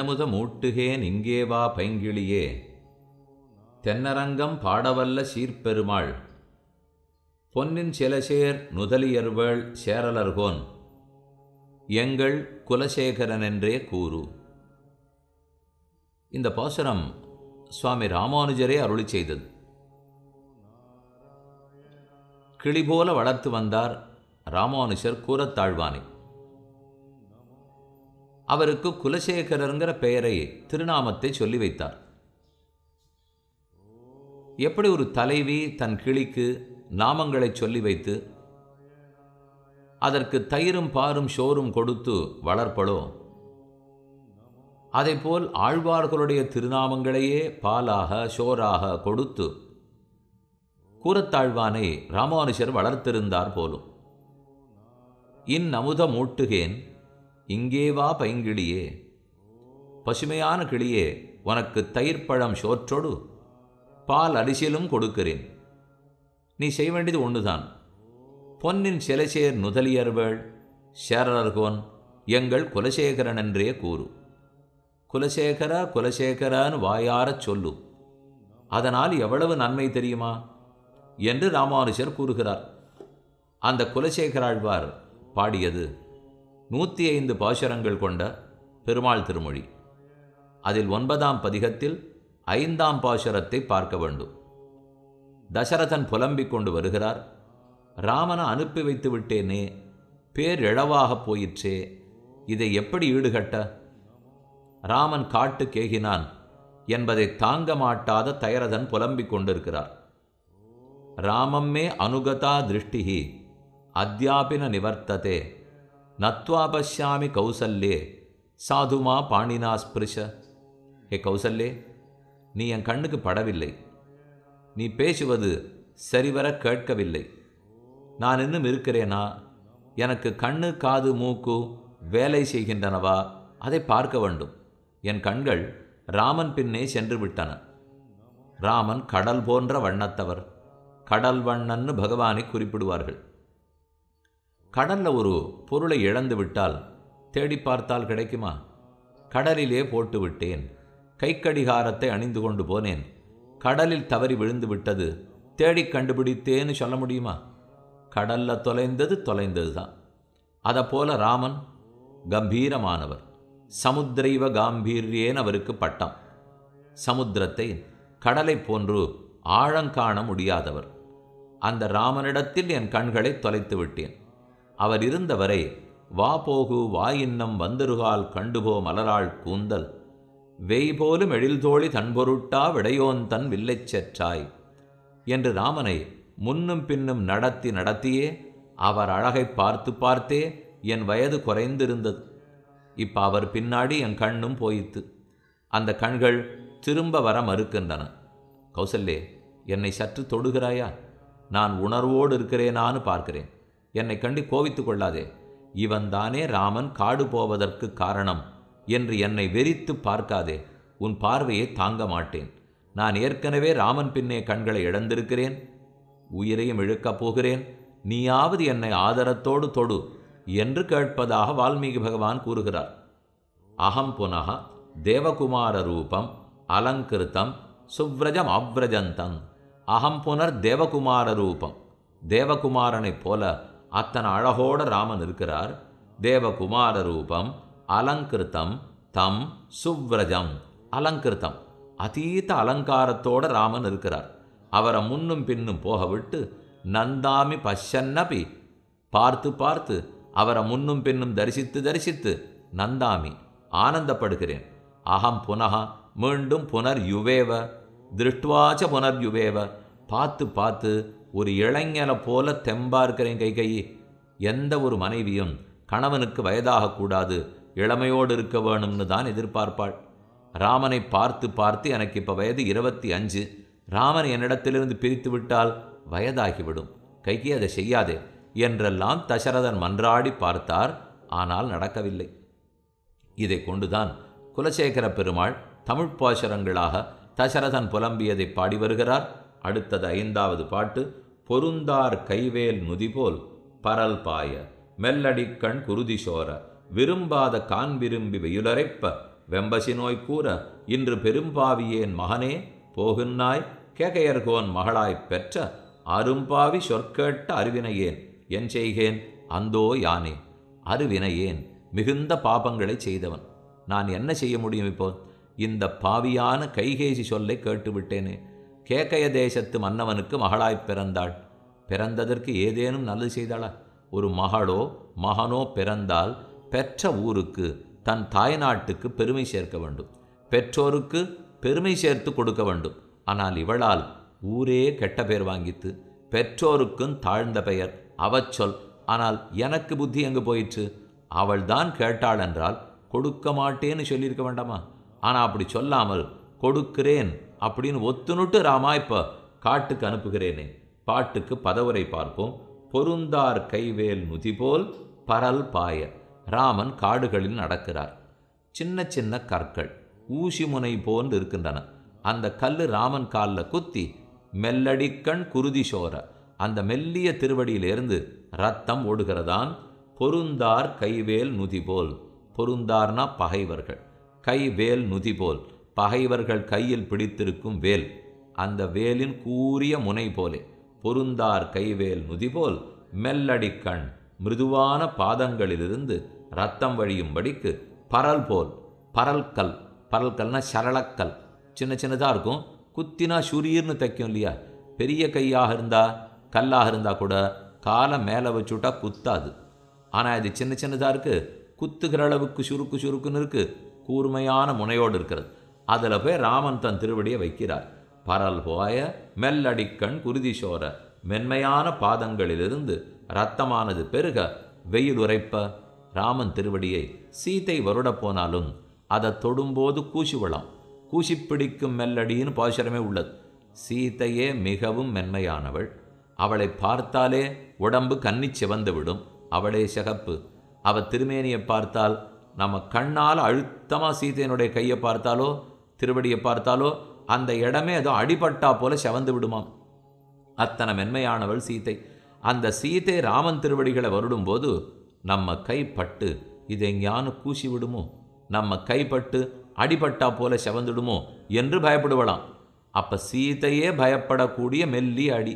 தென்னமுத மூட்டுகேன் இங்கே வா பைங்கிழியே தென்னரங்கம் பாடவல்ல சீர்பெருமாள் பொன்னின் சிலசேர் நுதலியர்வள் சேரலர்கோன் எங்கள் குலசேகரனென்றே கூறு இந்த பாசுரம் சுவாமி ராமானுஜரே அருளி செய்தது கிளி போல வளர்த்து வந்தார் ராமானுஜர் கூறத்தாழ்வானை அவருக்கு குலசேகரருங்கிற பெயரை திருநாமத்தை சொல்லி வைத்தார் எப்படி ஒரு தலைவி தன் கிளிக்கு நாமங்களை சொல்லி வைத்து அதற்கு தயிரும் பாரும் ஷோரும் கொடுத்து வளர்ப்பளோ போல் ஆழ்வார்களுடைய திருநாமங்களையே பாலாக ஷோராக கொடுத்து கூரத்தாழ்வானை ராமானுஷர் வளர்த்திருந்தார் போலும் இந்நமுத மூட்டுகேன் இங்கே வா பைங்கிளியே பசுமையான கிளியே உனக்கு தயிர் பழம் சோற்றோடு பால் அரிசியலும் கொடுக்கிறேன் நீ செய்ய வேண்டியது ஒன்றுதான் பொன்னின் சிலசேர் நுதலியர்வள் சேரர்கோன் எங்கள் குலசேகரன் என்றே கூறு குலசேகரா குலசேகரான்னு வாயாரச் சொல்லு அதனால் எவ்வளவு நன்மை தெரியுமா என்று ராமானுஷர் கூறுகிறார் அந்த குலசேகராழ்வார் பாடியது நூற்றி ஐந்து பாசுரங்கள் கொண்ட பெருமாள் திருமொழி அதில் ஒன்பதாம் பதிகத்தில் ஐந்தாம் பாசுரத்தை பார்க்க வேண்டும் தசரதன் புலம்பிக் கொண்டு வருகிறார் ராமனை அனுப்பி வைத்து விட்டேனே பேர் இழவாக போயிற்றே இதை எப்படி ஈடுகட்ட ராமன் காட்டு கேகினான் என்பதை தாங்க மாட்டாத தயரதன் புலம்பிக் கொண்டிருக்கிறார் ராமம்மே அனுகதா திருஷ்டிகி அத்தியாபின நிவர்த்ததே நத்வா பஷ்யாமி கௌசல்யே சாதுமா பாண்டினா ஸ்பிருஷ ஏ கௌசல்யே நீ என் கண்ணுக்கு படவில்லை நீ பேசுவது சரிவர கேட்கவில்லை நான் இன்னும் இருக்கிறேனா எனக்கு கண்ணு காது மூக்கு வேலை செய்கின்றனவா அதை பார்க்க வேண்டும் என் கண்கள் ராமன் பின்னே சென்று விட்டன ராமன் கடல் போன்ற வண்ணத்தவர் கடல் வண்ணன்னு பகவானை குறிப்பிடுவார்கள் கடலில் ஒரு பொருளை இழந்து விட்டால் தேடி பார்த்தால் கிடைக்குமா கடலிலே போட்டு விட்டேன் கைக்கடிகாரத்தை அணிந்து கொண்டு போனேன் கடலில் தவறி விழுந்து விட்டது தேடி கண்டுபிடித்தேன்னு சொல்ல முடியுமா கடல்ல தொலைந்தது தொலைந்தது தான் அதை போல ராமன் கம்பீரமானவர் சமுத்திரைவ காம்பீரியேன் அவருக்கு பட்டம் சமுத்திரத்தை கடலை போன்று ஆழங்காண முடியாதவர் அந்த ராமனிடத்தில் என் கண்களை தொலைத்து விட்டேன் அவர் இருந்தவரை வா போகு வா இன்னம் வந்தருகால் கண்டுபோ மலராள் கூந்தல் வெய் போலும் எழில்தோழி தன்பொருட்டா விடையோன் தன் வில்லைச் செற்றாய் என்று ராமனை முன்னும் பின்னும் நடத்தி நடத்தியே அவர் அழகை பார்த்து பார்த்தே என் வயது குறைந்திருந்தது இப்போ அவர் பின்னாடி என் கண்ணும் போயித்து அந்த கண்கள் திரும்ப வர மறுக்கின்றன கௌசல்யே என்னை சற்று தொடுகிறாயா நான் உணர்வோடு இருக்கிறேனான்னு பார்க்கிறேன் என்னை கண்டு கோவித்துக் கொள்ளாதே இவன்தானே ராமன் காடு போவதற்கு காரணம் என்று என்னை வெறித்து பார்க்காதே உன் பார்வையை தாங்க மாட்டேன் நான் ஏற்கனவே ராமன் பின்னே கண்களை இழந்திருக்கிறேன் உயிரையும் இழுக்கப் போகிறேன் நீயாவது என்னை ஆதரத்தோடு தொடு என்று கேட்பதாக வால்மீகி பகவான் கூறுகிறார் அகம் புனக தேவகுமார ரூபம் அலங்கிருத்தம் சுவிரஜம் அவ்ரஜந்தம் அகம் புனர் தேவகுமார ரூபம் தேவகுமாரனைப் போல அத்தனை அழகோட ராமன் இருக்கிறார் தேவகுமார ரூபம் அலங்கிருத்தம் தம் சுவ்ரஜம் அலங்கிருத்தம் அதீத அலங்காரத்தோட ராமன் இருக்கிறார் அவரை முன்னும் பின்னும் போக விட்டு நந்தாமி பஷன்னபி பார்த்து பார்த்து அவரை முன்னும் பின்னும் தரிசித்து தரிசித்து நந்தாமி ஆனந்தப்படுகிறேன் அகம் புனகா மீண்டும் புனர் யுவேவ திருஷ்டுவாச்ச புனர்யுவேவ பார்த்து பார்த்து ஒரு இளைஞனை போல தெம்பா இருக்கிறேன் கை கையே எந்த ஒரு மனைவியும் கணவனுக்கு வயதாகக்கூடாது இளமையோடு இருக்க வேணும்னு தான் எதிர்பார்ப்பாள் ராமனை பார்த்து பார்த்து எனக்கு இப்போ வயது இருபத்தி அஞ்சு ராமன் என்னிடத்திலிருந்து பிரித்து விட்டால் வயதாகிவிடும் கைகி அதை செய்யாதே என்றெல்லாம் தசரதன் மன்றாடி பார்த்தார் ஆனால் நடக்கவில்லை இதை கொண்டுதான் குலசேகர பெருமாள் தமிழ்ப்பாசுரங்களாக தசரதன் புலம்பியதை பாடி வருகிறார் அடுத்தது ஐந்தாவது பாட்டு பொருந்தார் கைவேல் நுதிபோல் பரல் பாய மெல்லடிக்கண் குருதி சோர விரும்பாத கான் விரும்பி வெயுலரைப்ப வெம்பசி நோய் கூற இன்று பெரும்பாவியேன் மகனே போகுன்னாய் கேகையர்கோன் மகளாய்ப் பெற்ற அரும்பாவி சொற்கேட்ட அருவினையேன் என் செய்கேன் அந்தோ யானே அருவினையேன் மிகுந்த பாபங்களை செய்தவன் நான் என்ன செய்ய முடியும் இப்போ இந்த பாவியான கைகேசி சொல்லை கேட்டுவிட்டேனே கேக்கய தேசத்து மன்னவனுக்கு மகளாய் பிறந்தாள் பிறந்ததற்கு ஏதேனும் நல்லது செய்தாளா ஒரு மகளோ மகனோ பிறந்தால் பெற்ற ஊருக்கு தன் தாய் நாட்டுக்கு பெருமை சேர்க்க வேண்டும் பெற்றோருக்கு பெருமை சேர்த்து கொடுக்க வேண்டும் ஆனால் இவளால் ஊரே கெட்ட பெயர் வாங்கித்து பெற்றோருக்கும் தாழ்ந்த பெயர் அவச்சொல் ஆனால் எனக்கு புத்தி எங்கு போயிற்று அவள் தான் கேட்டாள் என்றால் கொடுக்க மாட்டேன்னு சொல்லியிருக்க வேண்டாமா ஆனால் அப்படி சொல்லாமல் கொடுக்கிறேன் அப்படின்னு ஒத்துனுட்டு ராமா இப்போ காட்டுக்கு அனுப்புகிறேனே பாட்டுக்கு பதவரை பார்ப்போம் பொருந்தார் கைவேல் போல் பரல் பாய ராமன் காடுகளில் நடக்கிறார் சின்ன சின்ன கற்கள் ஊசி முனை போன்று இருக்கின்றன அந்த கல் ராமன் காலில் குத்தி மெல்லடிக்கண் குருதி சோர அந்த மெல்லிய திருவடியிலிருந்து ரத்தம் ஓடுகிறதான் பொருந்தார் கைவேல் நுதி போல் பொருந்தார்னா பகைவர்கள் கைவேல் நுதி போல் பகைவர்கள் கையில் பிடித்திருக்கும் வேல் அந்த வேலின் கூரிய முனை போலே பொருந்தார் கைவேல் நுதிபோல் மெல்லடி கண் மிருதுவான பாதங்களிலிருந்து ரத்தம் வழியும்படிக்கு பரல் போல் பரல்கல் பரல்கல்னா சரளக்கல் சின்ன சின்னதாக இருக்கும் குத்தினா சுரீர்னு தைக்கும் இல்லையா பெரிய கையாக இருந்தால் கல்லாக இருந்தால் கூட காலை மேலே வச்சுட்டா குத்தாது ஆனால் இது சின்ன சின்னதாக இருக்குது குத்துகிற அளவுக்கு சுருக்கு சுருக்குன்னு இருக்குது கூர்மையான முனையோடு இருக்கிறது அதில் போய் ராமன் தன் திருவடியை வைக்கிறார் பரல் போய மெல்லடிக்கண் குருதி சோர மென்மையான பாதங்களிலிருந்து ரத்தமானது பெருக வெயில் உரைப்ப ராமன் திருவடியை சீத்தை வருடப்போனாலும் அதை தொடும்போது வளம் கூசி பிடிக்கும் மெல்லடின்னு பாசுரமே உள்ளது சீத்தையே மிகவும் மென்மையானவள் அவளை பார்த்தாலே உடம்பு கன்னி சிவந்து விடும் அவளே சகப்பு அவள் திருமேனியை பார்த்தால் நம்ம கண்ணால் அழுத்தமாக சீத்தையனுடைய கையை பார்த்தாலோ திருவடியை பார்த்தாலோ அந்த இடமே ஏதோ அடிபட்டா போல செவந்து விடுமாம் அத்தனை மென்மையானவள் சீத்தை அந்த சீத்தை ராமன் திருவடிகளை வருடும்போது நம்ம கைப்பட்டு இது எங்கேயானு கூசி விடுமோ நம்ம கைப்பட்டு அடிபட்டா போல செவந்துடுமோ என்று பயப்படுவலாம் அப்ப சீதையே பயப்படக்கூடிய மெல்லி அடி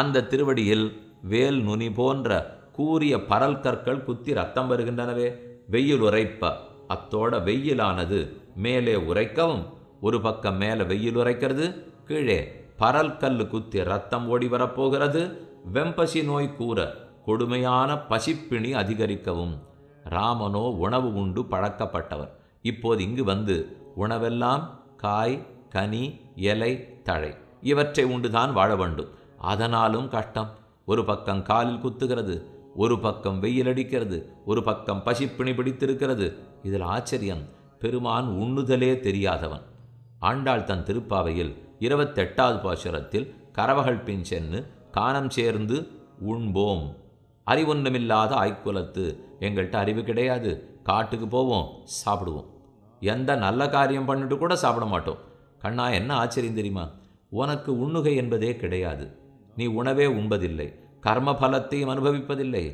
அந்த திருவடியில் வேல் நுனி போன்ற கூறிய பரல் கற்கள் குத்தி ரத்தம் வருகின்றனவே வெயில் உரைப்ப அத்தோட வெயிலானது மேலே உரைக்கவும் ஒரு பக்கம் மேலே வெயில் உரைக்கிறது கீழே பரல் கல் குத்தி ரத்தம் ஓடி வரப்போகிறது வெம்பசி நோய் கூற கொடுமையான பசிப்பிணி அதிகரிக்கவும் ராமனோ உணவு உண்டு பழக்கப்பட்டவர் இப்போது இங்கு வந்து உணவெல்லாம் காய் கனி இலை தழை இவற்றை உண்டுதான் வாழ வேண்டும் அதனாலும் கஷ்டம் ஒரு பக்கம் காலில் குத்துகிறது ஒரு பக்கம் வெயில் அடிக்கிறது ஒரு பக்கம் பசிப்பிணி பிடித்திருக்கிறது இதில் ஆச்சரியம் பெருமான் உண்ணுதலே தெரியாதவன் ஆண்டாள் தன் திருப்பாவையில் இருபத்தெட்டாவது பாசுரத்தில் கரவகள் பின் சென்று காணம் சேர்ந்து உண்போம் அறிவொன்றுமில்லாத ஆய்குலத்து எங்கள்கிட்ட அறிவு கிடையாது காட்டுக்கு போவோம் சாப்பிடுவோம் எந்த நல்ல காரியம் பண்ணிட்டு கூட சாப்பிட மாட்டோம் கண்ணா என்ன ஆச்சரியம் தெரியுமா உனக்கு உண்ணுகை என்பதே கிடையாது நீ உணவே உண்பதில்லை கர்ம பலத்தையும் அனுபவிப்பதில்லை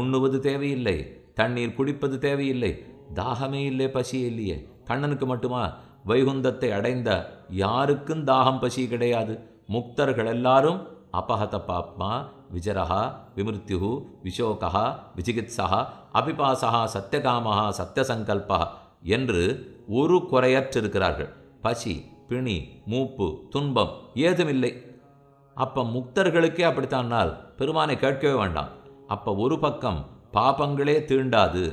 உண்ணுவது தேவையில்லை தண்ணீர் குடிப்பது தேவையில்லை தாகமே இல்லை பசியே இல்லையே கண்ணனுக்கு மட்டுமா வைகுந்தத்தை அடைந்த யாருக்கும் தாகம் பசி கிடையாது முக்தர்கள் எல்லாரும் அபகத பாப்மா விஜரஹா விமிருத்யு விசோகா விஜிகித்சா அபிபாசகா சத்தியகாமா சத்தியசங்கல்பா என்று ஒரு குறையற்றிருக்கிறார்கள் பசி பிணி மூப்பு துன்பம் ஏதுமில்லை அப்போ முக்தர்களுக்கே அப்படித்தானால் பெருமானை கேட்கவே வேண்டாம் அப்போ ஒரு பக்கம் பாபங்களே தீண்டாது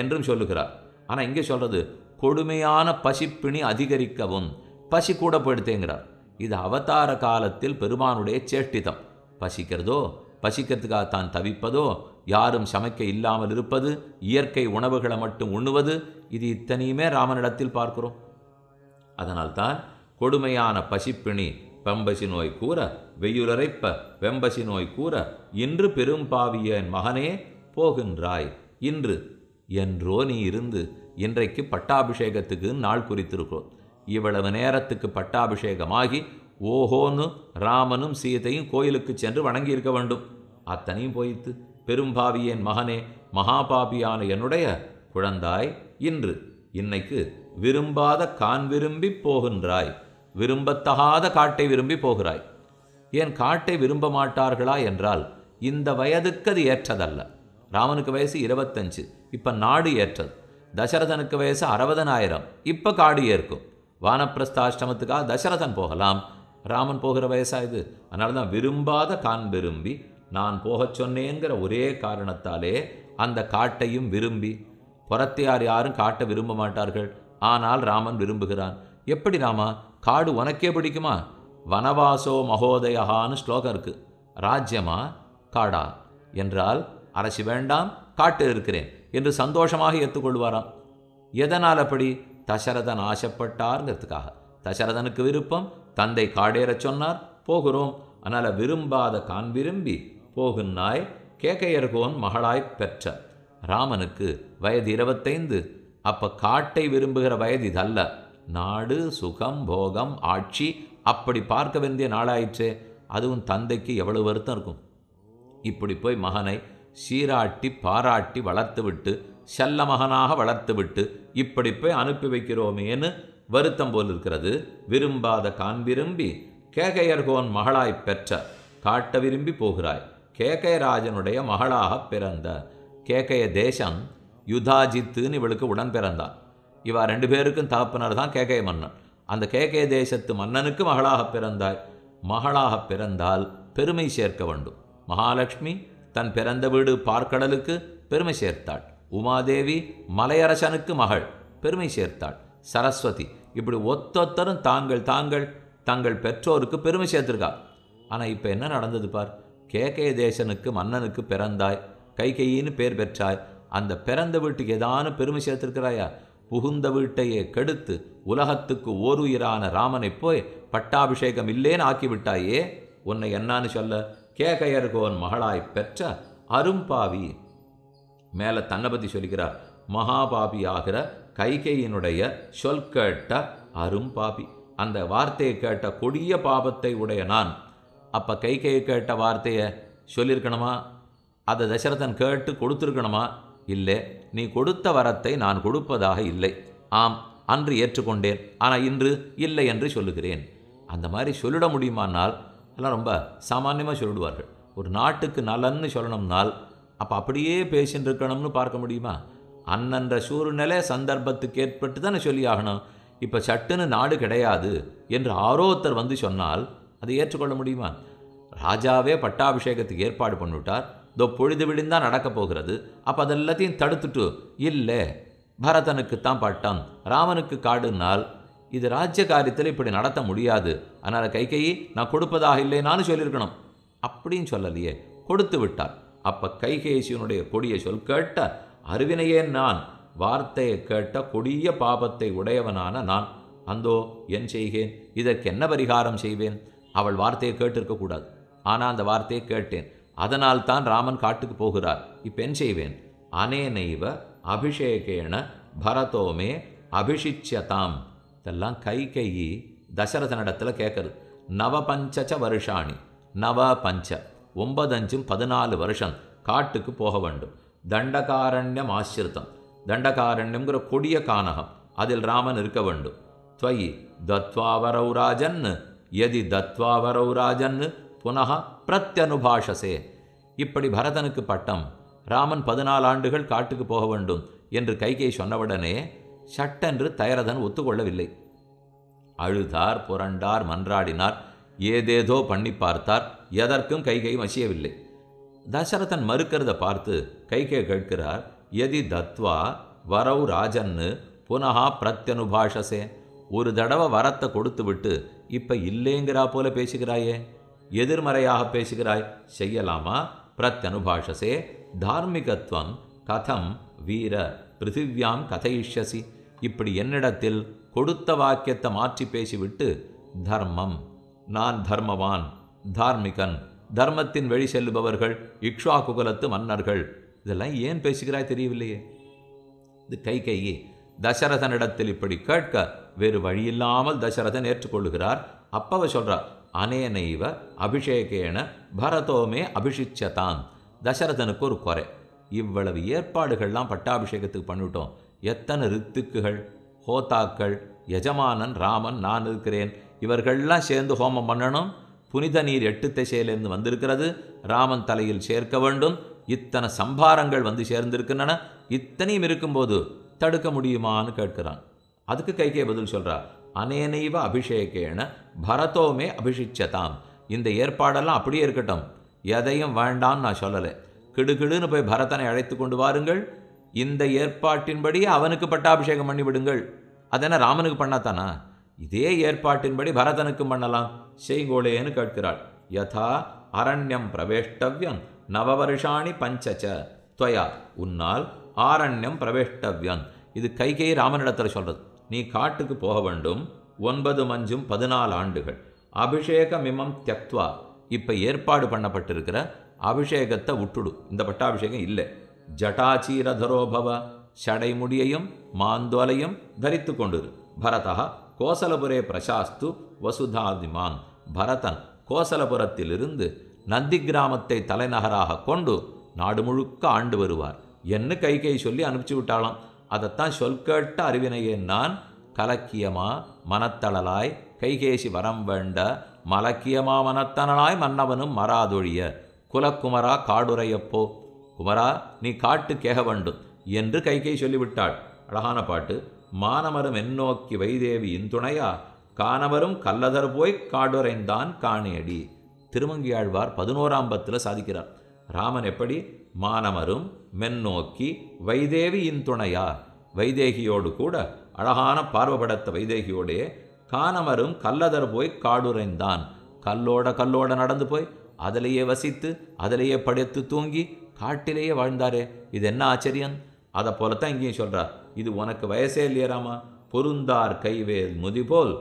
என்றும் சொல்லுகிறார் ஆனால் இங்கே சொல்கிறது கொடுமையான பசிப்பிணி அதிகரிக்கவும் பசி கூட போயிடுத்தேங்கிறார் இது அவதார காலத்தில் பெருமானுடைய சேஷ்டிதம் பசிக்கிறதோ பசிக்கிறதுக்காக தான் தவிப்பதோ யாரும் சமைக்க இல்லாமல் இருப்பது இயற்கை உணவுகளை மட்டும் உண்ணுவது இது இத்தனையுமே ராமனிடத்தில் பார்க்கிறோம் அதனால்தான் கொடுமையான பசிப்பிணி பெம்பசி நோய் கூற வெயுலரைப்ப வெம்பசி நோய் கூற இன்று பெரும்பாவிய மகனே போகின்றாய் இன்று என்றோ நீ இருந்து இன்றைக்கு பட்டாபிஷேகத்துக்கு நாள் குறித்திருக்கிறோம் இவ்வளவு நேரத்துக்கு பட்டாபிஷேகமாகி ஓஹோன்னு ராமனும் சீதையும் கோயிலுக்கு சென்று வணங்கியிருக்க வேண்டும் அத்தனையும் போயித்து பெரும்பாவியின் மகனே மகாபாபியான என்னுடைய குழந்தாய் இன்று இன்னைக்கு விரும்பாத கான் விரும்பி போகின்றாய் விரும்பத்தகாத காட்டை விரும்பி போகிறாய் ஏன் காட்டை விரும்ப மாட்டார்களா என்றால் இந்த வயதுக்கு அது ஏற்றதல்ல ராமனுக்கு வயசு இருபத்தஞ்சு இப்போ நாடு ஏற்றது தசரதனுக்கு வயசு அறுபதனாயிரம் இப்போ காடு ஏற்கும் வானப்பிரஸ்தாஷ்டமத்துக்காக தசரதன் போகலாம் ராமன் போகிற வயசாக இது அதனால தான் விரும்பாத கான் விரும்பி நான் போகச் சொன்னேங்கிற ஒரே காரணத்தாலே அந்த காட்டையும் விரும்பி புறத்தையார் யாரும் காட்ட விரும்ப மாட்டார்கள் ஆனால் ராமன் விரும்புகிறான் எப்படி ராமா காடு உனக்கே பிடிக்குமா வனவாசோ மகோதயஹான்னு ஸ்லோகம் இருக்குது ராஜ்யமா காடா என்றால் அரசி வேண்டாம் காட்டு இருக்கிறேன் என்று சந்தோஷமாக ஏற்றுக்கொள்வாராம் எதனால் அப்படி தசரதன் ஆசைப்பட்டார்ங்கிறதுக்காக தசரதனுக்கு விருப்பம் தந்தை காடேற சொன்னார் போகிறோம் அதனால் விரும்பாத கான் விரும்பி போகுன்னாய் கேக்கையர்கோன் மகளாய் பெற்ற ராமனுக்கு வயது இருபத்தைந்து அப்ப காட்டை விரும்புகிற வயது இதல்ல நாடு சுகம் போகம் ஆட்சி அப்படி பார்க்க வேண்டிய நாளாயிற்றே அதுவும் தந்தைக்கு எவ்வளவு வருத்தம் இருக்கும் இப்படி போய் மகனை சீராட்டி பாராட்டி வளர்த்துவிட்டு செல்ல மகனாக வளர்த்துவிட்டு இப்படி போய் அனுப்பி வைக்கிறோமேன்னு வருத்தம் போல் இருக்கிறது விரும்பாத கான் விரும்பி கேகையர்கோன் மகளாய் பெற்ற காட்ட விரும்பி போகிறாய் கேகையராஜனுடைய மகளாக பிறந்த கேகய தேசம் யுதாஜித்துன்னு இவளுக்கு உடன் பிறந்தான் இவா ரெண்டு பேருக்கும் தகப்பனர் தான் கேகய மன்னன் அந்த கேகய தேசத்து மன்னனுக்கு மகளாக பிறந்தாய் மகளாக பிறந்தால் பெருமை சேர்க்க வேண்டும் மகாலட்சுமி தன் பிறந்த வீடு பார்க்கடலுக்கு பெருமை சேர்த்தாள் உமாதேவி மலையரசனுக்கு மகள் பெருமை சேர்த்தாள் சரஸ்வதி இப்படி ஒத்தொத்தரும் தாங்கள் தாங்கள் தங்கள் பெற்றோருக்கு பெருமை சேர்த்திருக்கா ஆனால் இப்போ என்ன நடந்தது பார் கேகே தேசனுக்கு மன்னனுக்கு பிறந்தாய் கைகையின்னு பேர் பெற்றாய் அந்த பிறந்த வீட்டுக்கு ஏதான பெருமை சேர்த்திருக்கிறாயா புகுந்த வீட்டையே கெடுத்து உலகத்துக்கு ஓர் உயிரான ராமனை போய் பட்டாபிஷேகம் இல்லேன்னு ஆக்கிவிட்டாயே உன்னை என்னான்னு சொல்ல கேகையருகோன் மகளாய் பெற்ற அரும்பாவி மேலே தன்னை பற்றி சொல்கிறார் மகாபாபி ஆகிற கைகையினுடைய சொல் கேட்ட அரும்பாபி அந்த வார்த்தையை கேட்ட கொடிய பாபத்தை உடைய நான் அப்போ கைகையை கேட்ட வார்த்தையை சொல்லியிருக்கணுமா அதை தசரதன் கேட்டு கொடுத்துருக்கணுமா இல்லை நீ கொடுத்த வரத்தை நான் கொடுப்பதாக இல்லை ஆம் அன்று ஏற்றுக்கொண்டேன் ஆனால் இன்று இல்லை என்று சொல்லுகிறேன் அந்த மாதிரி சொல்லிட முடியுமானால் எல்லாம் ரொம்ப சாமானியமாக சொல்லிடுவார்கள் ஒரு நாட்டுக்கு நலன்னு சொல்லணும்னால் அப்போ அப்படியே பேசின்னு இருக்கணும்னு பார்க்க முடியுமா அன்னன்ற சூழ்நிலை சந்தர்ப்பத்துக்கு ஏற்பட்டு தானே சொல்லி ஆகணும் இப்போ சட்டுன்னு நாடு கிடையாது என்று ஆரோத்தர் வந்து சொன்னால் அதை ஏற்றுக்கொள்ள முடியுமா ராஜாவே பட்டாபிஷேகத்துக்கு ஏற்பாடு பண்ணிவிட்டார் இதோ பொழுது விழுந்தால் நடக்கப் போகிறது அப்போ அதெல்லாத்தையும் தடுத்துட்டு இல்லை பரதனுக்குத்தான் பட்டம் ராமனுக்கு காடுனால் இது ராஜ்ய காரியத்தில் இப்படி நடத்த முடியாது அதனால் கையை நான் கொடுப்பதாக இல்லை நானும் சொல்லியிருக்கணும் அப்படின்னு சொல்லலையே கொடுத்து விட்டார் அப்போ கைகேசியனுடைய கொடிய சொல் கேட்ட அருவினையே நான் வார்த்தையை கேட்ட கொடிய பாபத்தை உடையவனான நான் அந்தோ என் செய்கேன் இதற்கு என்ன பரிகாரம் செய்வேன் அவள் வார்த்தையை கேட்டிருக்கக்கூடாது ஆனால் அந்த வார்த்தையை கேட்டேன் அதனால் தான் ராமன் காட்டுக்கு போகிறார் இப்போ என் செய்வேன் அனேனைவ அபிஷேகேன பரதோமே அபிஷிச்சதாம் இதெல்லாம் கை கை தசரதனிடத்தில் கேட்குறது நவ பஞ்சச்ச வருஷாணி நவ பஞ்ச ஒன்பதஞ்சும் பதினாலு வருஷம் காட்டுக்கு போக வேண்டும் தண்டகாரண்யம் ஆசிரித்தம் தண்டகாரண்யம்ங்கிற கொடிய கானகம் அதில் ராமன் இருக்க வேண்டும் துவயி தத்வாவரவு ராஜன் எதி தத்வாவரவு ராஜன் புனக பிரத்யனுபாஷசே இப்படி பரதனுக்கு பட்டம் ராமன் பதினாலு ஆண்டுகள் காட்டுக்கு போக வேண்டும் என்று கைகை சொன்னவுடனே சட்டென்று தயரதன் ஒத்துக்கொள்ளவில்லை அழுதார் புரண்டார் மன்றாடினார் ஏதேதோ பண்ணி பார்த்தார் எதற்கும் கைகை மசியவில்லை தசரதன் மறுக்கிறத பார்த்து கைகே கேட்கிறார் எதி தத்வா வரவு ராஜன்னு புனகா பிரத்யனுபாஷசே ஒரு தடவை வரத்தை கொடுத்துவிட்டு இப்போ இல்லைங்கிறா போல பேசுகிறாயே எதிர்மறையாக பேசுகிறாய் செய்யலாமா பிரத்யனுபாஷசே தார்மிகத்துவம் கதம் வீர பிருத்திவியாம் கதையிஷ்யசி இப்படி என்னிடத்தில் கொடுத்த வாக்கியத்தை மாற்றி பேசிவிட்டு தர்மம் நான் தர்மவான் தார்மிகன் தர்மத்தின் வழி செல்லுபவர்கள் இக்ஷா குகலத்து மன்னர்கள் இதெல்லாம் ஏன் பேசுகிறாய் தெரியவில்லையே இது கை கையே தசரதனிடத்தில் இப்படி கேட்க வேறு வழியில்லாமல் தசரதன் ஏற்றுக்கொள்கிறார் அப்பவ சொல்கிறார் அனேனைவ அபிஷேகேன பரதோமே அபிஷிச்சதான் தசரதனுக்கு ஒரு குறை இவ்வளவு ஏற்பாடுகள்லாம் பட்டாபிஷேகத்துக்கு பண்ணிவிட்டோம் எத்தனை ரித்துக்குகள் ஹோதாக்கள் எஜமானன் ராமன் நான் இருக்கிறேன் இவர்கள்லாம் சேர்ந்து ஹோமம் பண்ணணும் புனித நீர் எட்டு திசையிலிருந்து வந்திருக்கிறது ராமன் தலையில் சேர்க்க வேண்டும் இத்தனை சம்பாரங்கள் வந்து சேர்ந்திருக்கின்றன இத்தனையும் இருக்கும்போது தடுக்க முடியுமான்னு கேட்கிறான் அதுக்கு கைகே பதில் சொல்கிறா அனேனைவ அபிஷேகேன பரதோமே அபிஷிச்சதாம் இந்த ஏற்பாடெல்லாம் அப்படியே இருக்கட்டும் எதையும் வேண்டான்னு நான் சொல்லலை கிடுகிடுன்னு போய் பரதனை அழைத்து கொண்டு வாருங்கள் இந்த ஏற்பாட்டின்படி அவனுக்கு பட்டாபிஷேகம் பண்ணிவிடுங்கள் அதென்ன ராமனுக்கு பண்ணாதானா இதே ஏற்பாட்டின்படி பரதனுக்கும் பண்ணலாம் செய்கோளேன்னு கேட்கிறாள் யதா அரண்யம் பிரவேஷ்டவ்யம் வருஷாணி பஞ்சச்ச துவயா உன்னால் ஆரண்யம் பிரவேஷ்டவ்யம் இது கைகை ராமனிடத்தில் சொல்கிறது நீ காட்டுக்கு போக வேண்டும் ஒன்பது மஞ்சும் பதினாலு ஆண்டுகள் அபிஷேகமிமம் தியக்துவா இப்போ ஏற்பாடு பண்ணப்பட்டிருக்கிற அபிஷேகத்தை விட்டுடு இந்த பட்டாபிஷேகம் இல்லை ஜட்டாச்சீரதரோபவ ஷடைமுடியையும் மாந்தோலையும் தரித்து கொண்டிரு பரதா கோசலபுரே பிரசாஸ்து வசுதாதிமான் பரதன் கோசலபுரத்திலிருந்து நந்தி கிராமத்தை தலைநகராக கொண்டு நாடு முழுக்க ஆண்டு வருவார் என்ன கைகை சொல்லி அனுப்பிச்சு விட்டாளாம் அதைத்தான் சொல் கேட்ட அறிவினையே நான் கலக்கியமா மனத்தளலாய் கைகேசி வரம் வேண்ட மலக்கியமா மனத்தனலாய் மன்னவனும் மராதொழிய குலக்குமரா காடுரையப்போ குமரா நீ காட்டு கேக வேண்டும் என்று கைகை சொல்லிவிட்டாள் அழகான பாட்டு மானமரும் என்னோக்கி வைதேவி துணையா காணவரும் கல்லதர் போய் காடுரைந்தான் காணியடி திருமங்கியாழ்வார் பதினோராம் பத்தில் சாதிக்கிறார் ராமன் எப்படி மானமரும் மென்னோக்கி வைதேவி துணையா வைதேகியோடு கூட அழகான பார்வபடத்த வைதேகியோடே காணமரும் கல்லதர் போய் காடுரைந்தான் கல்லோட கல்லோட நடந்து போய் அதிலேயே வசித்து அதிலேயே படைத்து தூங்கி காட்டிலேயே வாழ்ந்தாரே இது என்ன ஆச்சரியம் அதை போலத்தான் இங்கேயும் சொல்கிறார் இது உனக்கு வயசே இல்லையராமா பொருந்தார் கைவேல் முதிபோல்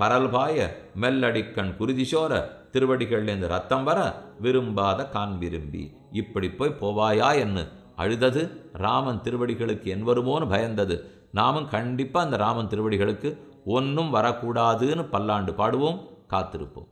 பரல்பாய மெல்லடிக்கண் குருதிசோர திருவடிகள்லேருந்து ரத்தம் வர விரும்பாத கான் விரும்பி இப்படி போய் போவாயா என்ன அழுதது ராமன் திருவடிகளுக்கு என் வருமோன்னு பயந்தது நாமும் கண்டிப்பாக அந்த ராமன் திருவடிகளுக்கு ஒன்றும் வரக்கூடாதுன்னு பல்லாண்டு பாடுவோம் காத்திருப்போம்